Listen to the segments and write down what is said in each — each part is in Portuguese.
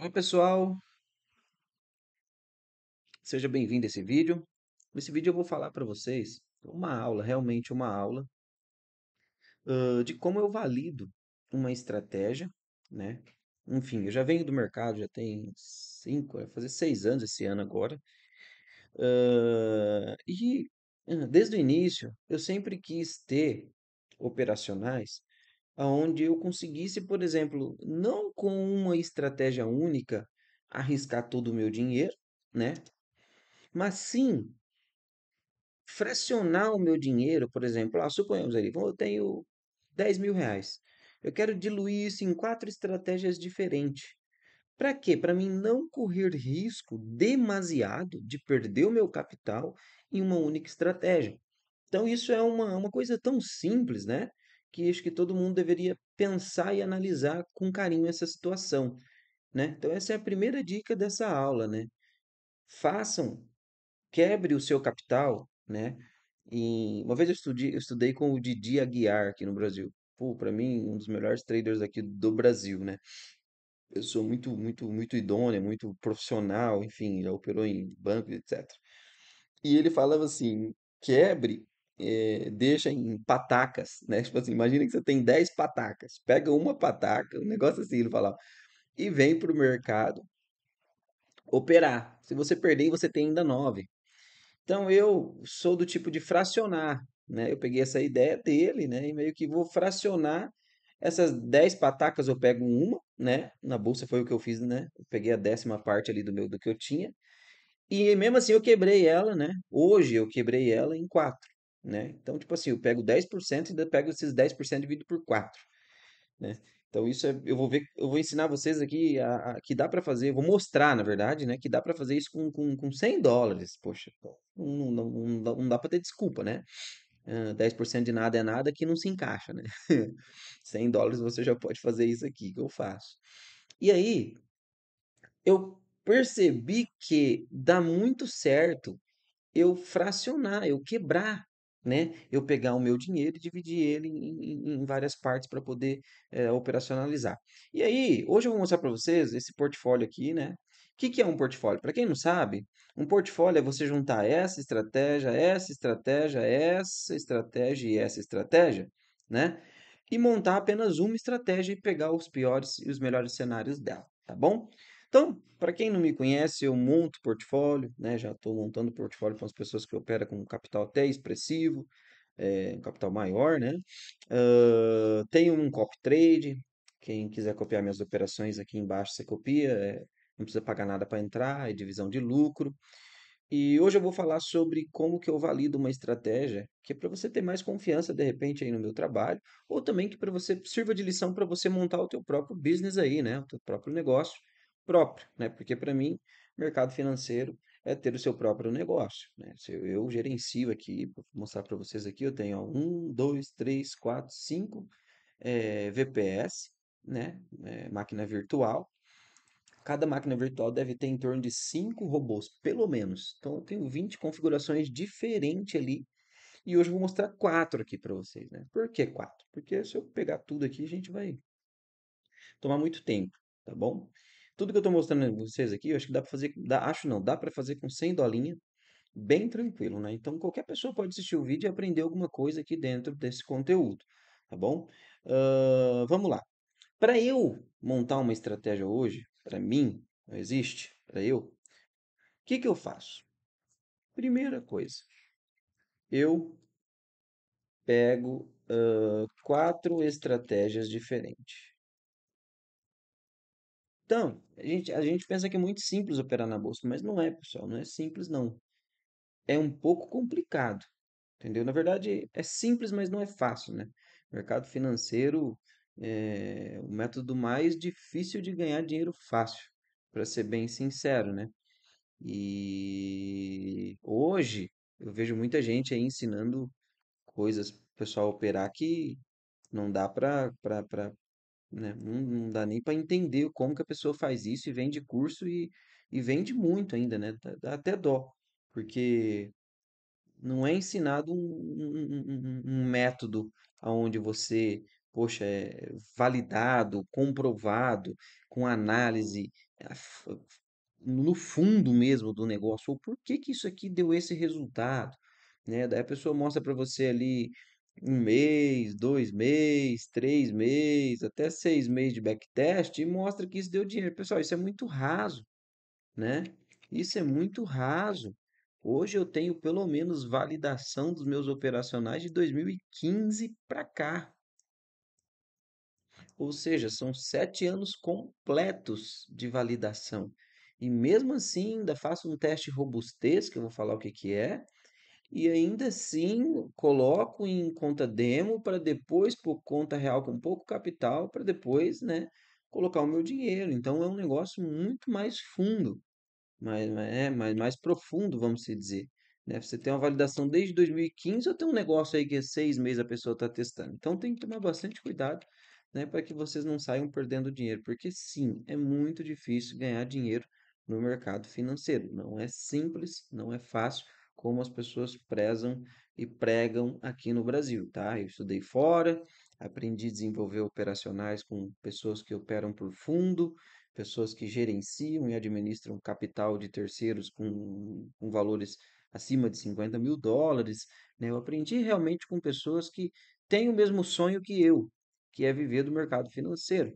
Oi pessoal, seja bem-vindo a esse vídeo. Nesse vídeo eu vou falar para vocês uma aula, realmente uma aula, uh, de como eu valido uma estratégia, né? Enfim, eu já venho do mercado, já tem cinco, vai é, fazer seis anos esse ano agora. Uh, e desde o início eu sempre quis ter operacionais onde eu conseguisse, por exemplo, não com uma estratégia única arriscar todo o meu dinheiro, né? Mas sim fracionar o meu dinheiro, por exemplo, ah, suponhamos aí, eu tenho 10 mil reais. Eu quero diluir isso em quatro estratégias diferentes. Para quê? Para mim não correr risco demasiado de perder o meu capital em uma única estratégia. Então, isso é uma, uma coisa tão simples, né? que acho que todo mundo deveria pensar e analisar com carinho essa situação. Né? Então, essa é a primeira dica dessa aula. Né? Façam, quebre o seu capital. Né? E uma vez eu estudei, eu estudei com o Didi Aguiar aqui no Brasil. pô, Para mim, um dos melhores traders aqui do Brasil. Né? sou muito, muito, muito idônea, muito profissional, enfim, já operou em banco, etc. E ele falava assim: quebre é, deixa em patacas, né? Tipo assim, imagina que você tem 10 patacas, pega uma pataca, um negócio assim, ele fala, e vem para o mercado operar. Se você perder, você tem ainda 9. Então eu sou do tipo de fracionar, né? Eu peguei essa ideia dele, né? E meio que vou fracionar essas 10 patacas, eu pego uma, né? Na bolsa foi o que eu fiz, né? Eu peguei a décima parte ali do meu do que eu tinha. E mesmo assim eu quebrei ela, né? Hoje eu quebrei ela em quatro né? Então, tipo assim, eu pego 10% e ainda pego esses 10% dividido por 4, né? Então, isso é, eu vou ver, eu vou ensinar vocês aqui a, a que dá para fazer, vou mostrar, na verdade, né, que dá para fazer isso com, com, com 100 dólares. Poxa, não, não, não, não dá para ter desculpa, né? Uh, 10% de nada é nada que não se encaixa, né? 100 dólares você já pode fazer isso aqui que eu faço. E aí, eu percebi que dá muito certo eu fracionar, eu quebrar né? Eu pegar o meu dinheiro e dividir ele em, em, em várias partes para poder é, operacionalizar. E aí, hoje eu vou mostrar para vocês esse portfólio aqui, né? O que, que é um portfólio? Para quem não sabe, um portfólio é você juntar essa estratégia, essa estratégia, essa estratégia e essa estratégia, né? E montar apenas uma estratégia e pegar os piores e os melhores cenários dela, tá bom? Então, para quem não me conhece, eu monto portfólio, né? Já estou montando portfólio para as pessoas que operam com capital até expressivo, é, capital maior, né? Uh, tenho um copy trade. Quem quiser copiar minhas operações aqui embaixo, você copia. É, não precisa pagar nada para entrar, é divisão de lucro. E hoje eu vou falar sobre como que eu valido uma estratégia que é para você ter mais confiança de repente aí no meu trabalho, ou também que para você sirva de lição para você montar o teu próprio business aí, né, o teu próprio negócio próprio, né? Porque para uhum. mim, mercado financeiro é ter o seu próprio negócio, né? Se eu, eu gerencio aqui, vou mostrar para vocês aqui, eu tenho ó, um, dois, três, quatro, cinco é, eh, VPS, né? É, máquina virtual. Cada máquina virtual deve ter em torno de cinco robôs, pelo menos. Então eu tenho 20 configurações diferentes ali. E hoje eu vou mostrar quatro aqui para vocês, né? Por que quatro? Porque se eu pegar tudo aqui, a gente vai tomar muito tempo, tá bom? Tudo que eu estou mostrando a vocês aqui, eu acho que dá para fazer, dá, acho não, dá para fazer com 100 dolinha, bem tranquilo, né? Então qualquer pessoa pode assistir o vídeo e aprender alguma coisa aqui dentro desse conteúdo, tá bom? Uh, vamos lá. Para eu montar uma estratégia hoje, para mim, não existe, para eu, o que, que eu faço? Primeira coisa, eu pego uh, quatro estratégias diferentes. Então, a gente, a gente pensa que é muito simples operar na bolsa, mas não é, pessoal, não é simples não. É um pouco complicado, entendeu? Na verdade, é simples, mas não é fácil, né? mercado financeiro é o método mais difícil de ganhar dinheiro fácil, para ser bem sincero, né? E hoje eu vejo muita gente aí ensinando coisas pro pessoal operar que não dá para né? Não, não dá nem para entender como que a pessoa faz isso e vende curso e, e vende muito ainda, né? Dá, dá até dó, porque não é ensinado um, um, um método onde você, poxa, é validado, comprovado, com análise no fundo mesmo do negócio, ou por que que isso aqui deu esse resultado, né? Daí a pessoa mostra para você ali um mês, dois meses, três meses, até seis meses de backtest e mostra que isso deu dinheiro. Pessoal, isso é muito raso, né? Isso é muito raso. Hoje eu tenho pelo menos validação dos meus operacionais de 2015 para cá. Ou seja, são sete anos completos de validação. E mesmo assim, ainda faço um teste robustez, que eu vou falar o que, que é, e ainda assim coloco em conta demo para depois por conta real com pouco capital para depois, né, colocar o meu dinheiro. Então é um negócio muito mais fundo, mais, é, mais, mais profundo, vamos dizer. Né? Você tem uma validação desde 2015 ou tem um negócio aí que é seis meses a pessoa está testando. Então tem que tomar bastante cuidado né, para que vocês não saiam perdendo dinheiro, porque sim, é muito difícil ganhar dinheiro no mercado financeiro. Não é simples, não é fácil como as pessoas prezam e pregam aqui no Brasil, tá? Eu estudei fora, aprendi a desenvolver operacionais com pessoas que operam por fundo, pessoas que gerenciam e administram capital de terceiros com, com valores acima de 50 mil dólares. Né? Eu aprendi realmente com pessoas que têm o mesmo sonho que eu, que é viver do mercado financeiro.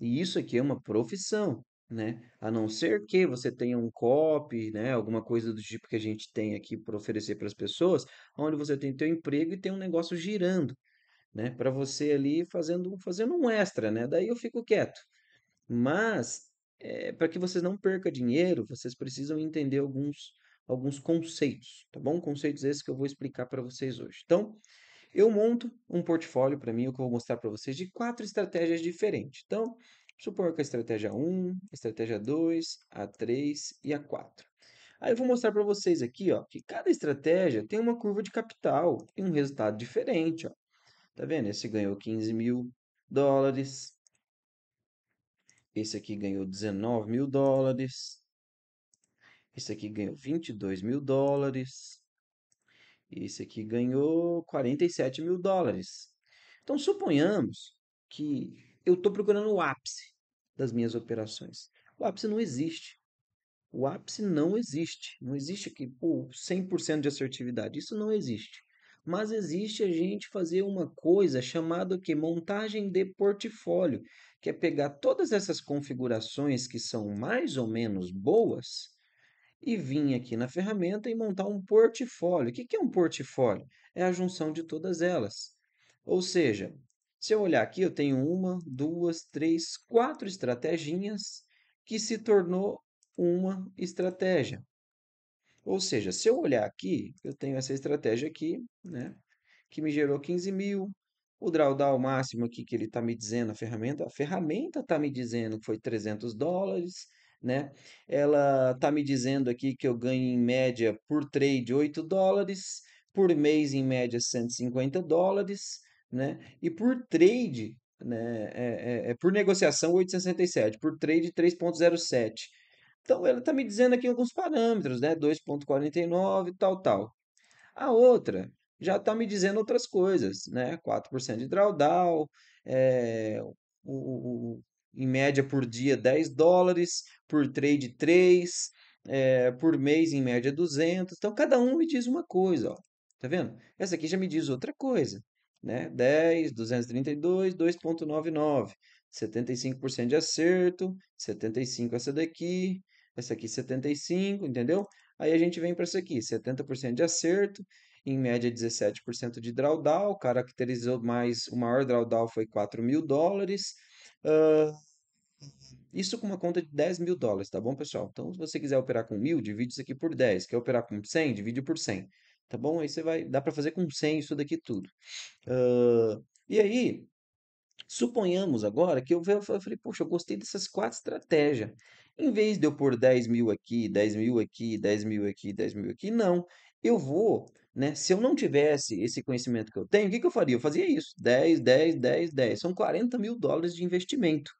E isso aqui é uma profissão né? A não ser que você tenha um copy, né? Alguma coisa do tipo que a gente tem aqui para oferecer para as pessoas, onde você tem teu emprego e tem um negócio girando, né? Para você ali fazendo, fazendo um extra, né? Daí eu fico quieto. Mas é, eh, para que vocês não percam dinheiro, vocês precisam entender alguns alguns conceitos, tá bom? Conceitos esses que eu vou explicar para vocês hoje. Então, eu monto um portfólio para mim, o que eu vou mostrar para vocês de quatro estratégias diferentes. Então, Supor que a estratégia 1, a estratégia 2, a 3 e a 4. Aí eu vou mostrar para vocês aqui, ó, que cada estratégia tem uma curva de capital e um resultado diferente, ó. Tá vendo? Esse ganhou 15 mil dólares. Esse aqui ganhou 19 mil dólares. Esse aqui ganhou 22 mil dólares. Esse aqui ganhou 47 mil dólares. Então, suponhamos que eu estou procurando o ápice das minhas operações. O ápice não existe. O ápice não existe. Não existe aqui, pô, 100% de assertividade. Isso não existe. Mas existe a gente fazer uma coisa chamada que montagem de portfólio, que é pegar todas essas configurações que são mais ou menos boas e vir aqui na ferramenta e montar um portfólio. O que é um portfólio? É a junção de todas elas. Ou seja, se eu olhar aqui, eu tenho uma, duas, três, quatro estratégias que se tornou uma estratégia. Ou seja, se eu olhar aqui, eu tenho essa estratégia aqui, né, que me gerou 15 mil. O drawdown máximo aqui que ele está me dizendo, a ferramenta, a ferramenta está me dizendo que foi 300 dólares, né? Ela está me dizendo aqui que eu ganho em média por trade 8 dólares, por mês em média 150 dólares, né? E por trade, né? É, é, é por negociação 867, por trade 3.07. Então ela está me dizendo aqui alguns parâmetros, né? 2.49 tal, tal. A outra já está me dizendo outras coisas, né? 4% de drawdown, é, o, o, em média por dia 10 dólares, por trade 3, é, por mês em média 200. Então cada um me diz uma coisa, ó. Tá vendo? Essa aqui já me diz outra coisa né? 10, 232, 2.99, 75% de acerto, 75 essa daqui, essa aqui 75, entendeu? Aí a gente vem para essa aqui, 70% de acerto, em média 17% de drawdown, caracterizou mais, o maior drawdown foi 4 mil dólares, uh, isso com uma conta de 10 mil dólares, tá bom, pessoal? Então, se você quiser operar com mil, divide isso aqui por 10. Quer operar com 100, divide por 100 tá bom? Aí você vai, dá para fazer com 100 isso daqui tudo. Uh, e aí, suponhamos agora que eu, eu falei, poxa, eu gostei dessas quatro estratégias. Em vez de eu pôr 10 mil aqui, 10 mil aqui, 10 mil aqui, 10 mil aqui, não. Eu vou, né? Se eu não tivesse esse conhecimento que eu tenho, o que, que eu faria? Eu fazia isso: 10, 10, 10, 10. São 40 mil dólares de investimento,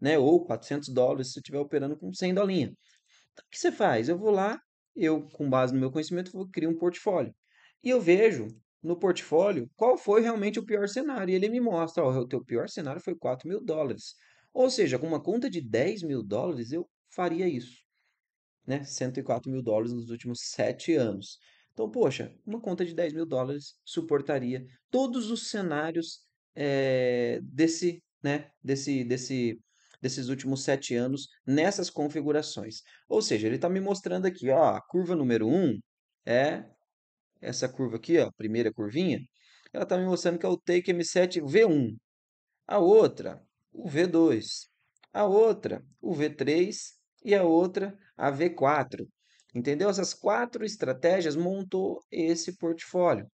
né? Ou 400 dólares se eu estiver operando com 100 dolinha. Então, o que você faz? Eu vou lá, eu, com base no meu conhecimento, vou criar um portfólio. E eu vejo no portfólio qual foi realmente o pior cenário. E ele me mostra: o teu pior cenário foi 4 mil dólares. Ou seja, com uma conta de 10 mil dólares, eu faria isso. Né? 104 mil dólares nos últimos 7 anos. Então, poxa, uma conta de 10 mil dólares suportaria todos os cenários é, desse, né, desse, desse desses últimos sete anos nessas configurações. Ou seja, ele está me mostrando aqui, ó, a curva número 1 um é essa curva aqui, ó, a primeira curvinha, ela está me mostrando que é o take M7 V1. A outra, o V2. A outra, o V3. E a outra, a V4. Entendeu? Essas quatro estratégias montou esse portfólio.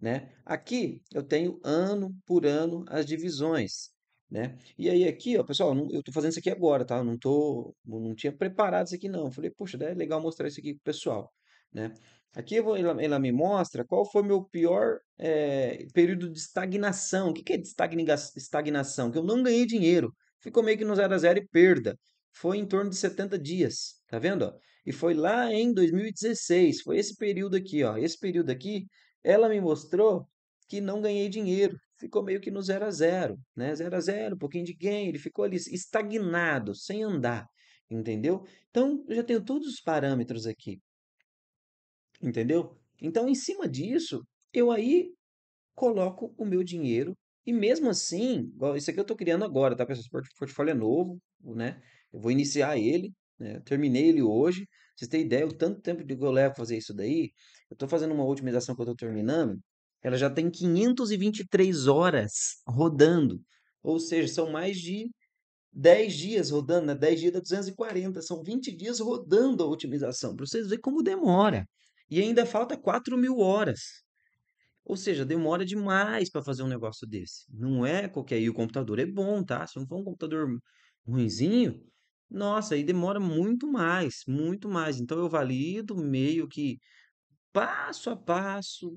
Né? Aqui eu tenho ano por ano as divisões né? E aí aqui, ó, pessoal, não, eu estou fazendo isso aqui agora, tá? Eu não tô, não tinha preparado isso aqui não. Eu falei, poxa, é legal mostrar isso aqui pro pessoal, né? Aqui vou, ela, ela, me mostra qual foi meu pior é, período de estagnação. O que, que é estagnação? Que eu não ganhei dinheiro. Ficou meio que no zero a zero e perda. Foi em torno de 70 dias, tá vendo? Ó? E foi lá em 2016. Foi esse período aqui, ó. Esse período aqui, ela me mostrou que não ganhei dinheiro, ficou meio que no zero a zero, né? Zero a zero, um pouquinho de gain, ele ficou ali estagnado, sem andar, entendeu? Então, eu já tenho todos os parâmetros aqui, entendeu? Então, em cima disso, eu aí coloco o meu dinheiro e mesmo assim, isso aqui eu estou criando agora, tá, pessoal? Esse portfólio é novo, né? Eu vou iniciar ele, né? terminei ele hoje. Vocês têm ideia o tanto tempo que eu levo fazer isso daí? Eu estou fazendo uma otimização que eu estou terminando, ela já tem 523 horas rodando. Ou seja, são mais de 10 dias rodando, né? 10 dias da 240, são 20 dias rodando a otimização, para vocês verem como demora. E ainda falta 4 mil horas. Ou seja, demora demais para fazer um negócio desse. Não é qualquer. E o computador é bom, tá? Se não for um computador ruinzinho, nossa, aí demora muito mais, muito mais. Então eu valido meio que passo a passo,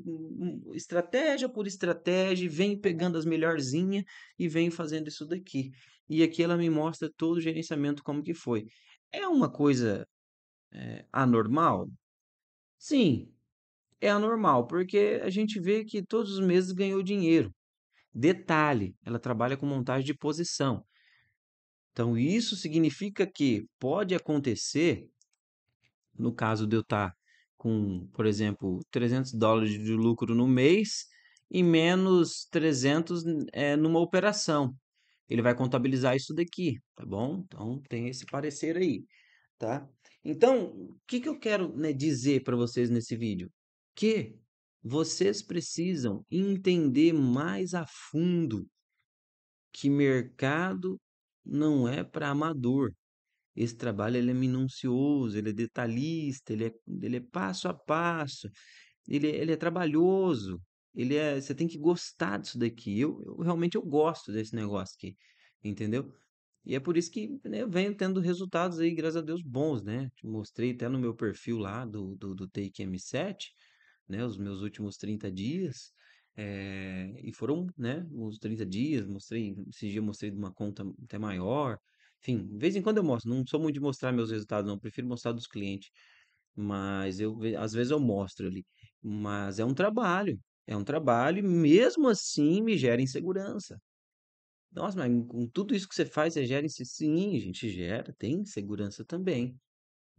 estratégia por estratégia, vem pegando as melhorzinhas e vem fazendo isso daqui. E aqui ela me mostra todo o gerenciamento como que foi. É uma coisa é, anormal? Sim, é anormal, porque a gente vê que todos os meses ganhou dinheiro. Detalhe, ela trabalha com montagem de posição. Então, isso significa que pode acontecer, no caso de eu estar tá com, por exemplo, 300 dólares de lucro no mês e menos 300 é, eh, numa operação. Ele vai contabilizar isso daqui, tá bom? Então tem esse parecer aí, tá? Então, o que, que eu quero né, dizer para vocês nesse vídeo? Que vocês precisam entender mais a fundo que mercado não é para amador. Esse trabalho ele é minucioso, ele é detalhista, ele é, ele é passo a passo, ele, ele é trabalhoso, ele é, você tem que gostar disso daqui. Eu, eu realmente eu gosto desse negócio aqui, entendeu? E é por isso que né, eu venho tendo resultados aí, graças a Deus, bons, né? Te mostrei até no meu perfil lá do, do, do Take M7, né? Os meus últimos 30 dias. É, e foram, né? Uns 30 dias, mostrei, esse dia mostrei de uma conta até maior. Enfim, de vez em quando eu mostro. Não sou muito de mostrar meus resultados, não. Prefiro mostrar dos clientes. Mas eu, às vezes eu mostro ali. Mas é um trabalho. É um trabalho e mesmo assim me gera insegurança. Nossa, mas com tudo isso que você faz, você gera inse- Sim, gente, gera. Tem insegurança também.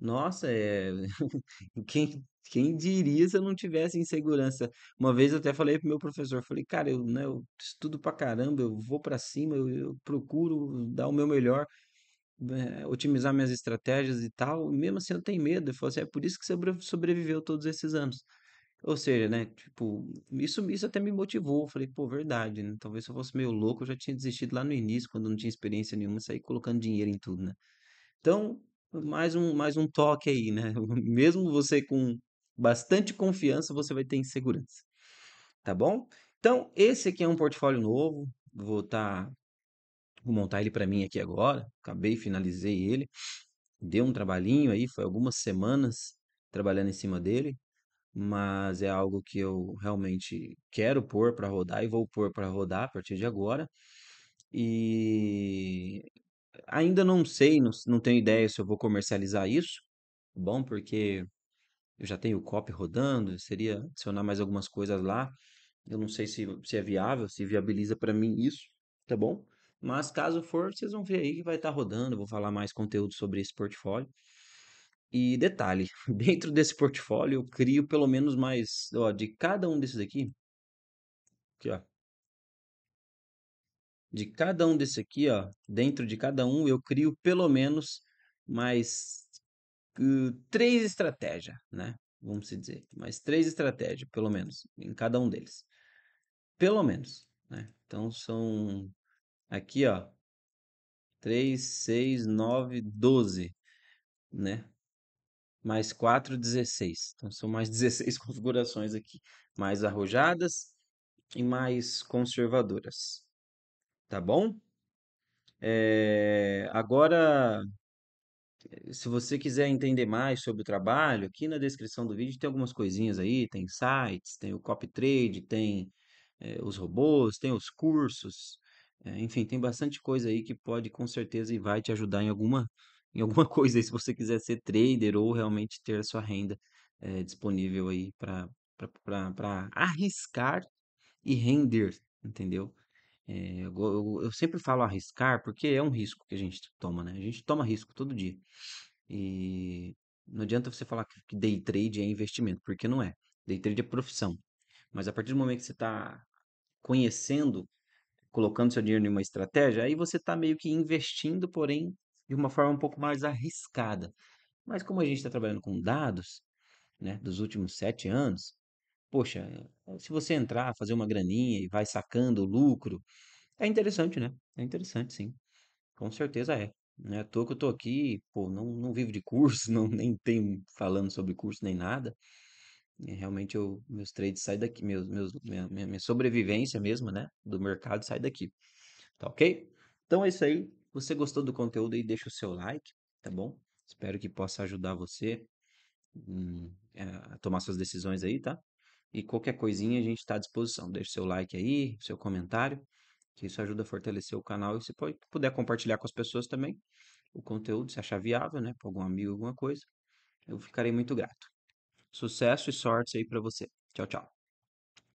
Nossa, é... quem, quem diria se eu não tivesse insegurança? Uma vez eu até falei pro meu professor, falei, cara, eu, né, eu estudo pra caramba, eu vou pra cima, eu, eu procuro dar o meu melhor. Né, otimizar minhas estratégias e tal, e mesmo assim eu tenho medo. Eu falo assim, é por isso que você sobreviveu todos esses anos. Ou seja, né, tipo, isso, isso até me motivou. Eu falei, pô, verdade, né? Talvez se eu fosse meio louco, eu já tinha desistido lá no início, quando não tinha experiência nenhuma, sair colocando dinheiro em tudo, né? Então, mais um, mais um toque aí, né? Mesmo você com bastante confiança, você vai ter insegurança. Tá bom? Então, esse aqui é um portfólio novo. Vou estar tá Vou tipo, montar ele para mim aqui agora. Acabei, finalizei ele. Deu um trabalhinho aí, foi algumas semanas trabalhando em cima dele, mas é algo que eu realmente quero pôr para rodar e vou pôr para rodar a partir de agora. E ainda não sei, não, não tenho ideia se eu vou comercializar isso. Tá bom, porque eu já tenho o copy rodando, seria adicionar mais algumas coisas lá. Eu não sei se, se é viável, se viabiliza para mim isso, tá bom? Mas caso for, vocês vão ver aí que vai estar tá rodando, vou falar mais conteúdo sobre esse portfólio. E detalhe, dentro desse portfólio eu crio pelo menos mais, ó, de cada um desses aqui, aqui, ó. De cada um desses aqui, ó, dentro de cada um eu crio pelo menos mais uh, três estratégias, né? Vamos dizer, mais três estratégias, pelo menos, em cada um deles. Pelo menos, né? Então são Aqui, ó. 3, 6, 9, 12, né? Mais 4, 16. Então, são mais 16 configurações aqui. Mais arrojadas e mais conservadoras. Tá bom? É... Agora, se você quiser entender mais sobre o trabalho, aqui na descrição do vídeo tem algumas coisinhas aí, tem sites, tem o copy trade, tem é, os robôs, tem os cursos, é, enfim, tem bastante coisa aí que pode com certeza e vai te ajudar em alguma, em alguma coisa aí, se você quiser ser trader ou realmente ter a sua renda é, disponível aí para arriscar e render, entendeu? É, eu, eu, eu, sempre falo arriscar porque é um risco que a gente toma, né? A gente toma risco todo dia. E não adianta você falar que, que day trade é investimento, porque não é. Day trade é profissão. Mas a partir do momento que você está conhecendo colocando seu dinheiro em uma estratégia, aí você está meio que investindo, porém, de uma forma um pouco mais arriscada. Mas como a gente está trabalhando com dados, né, dos últimos sete anos, poxa, se você entrar, fazer uma graninha e vai sacando o lucro, é interessante, né? É interessante, sim. Com certeza é. Né? Tô que eu tô aqui, pô, não, não vivo de curso, não nem tenho falando sobre curso nem nada. É, realmente eu, meus trades saem daqui, meus, meus, minha, minha, sobrevivência mesmo, né? Do mercado sai daqui. Tá ok? Então é isso aí. você gostou do conteúdo aí, deixa o seu like, tá bom? Espero que possa ajudar você hum, a tomar suas decisões aí, tá? E qualquer coisinha a gente está à disposição. Deixa o seu like aí, seu comentário, que isso ajuda a fortalecer o canal. E se pode, puder compartilhar com as pessoas também o conteúdo, se achar viável, né? Para algum amigo, alguma coisa. Eu ficarei muito grato. Sucesso e sorte aí para você. Tchau, tchau.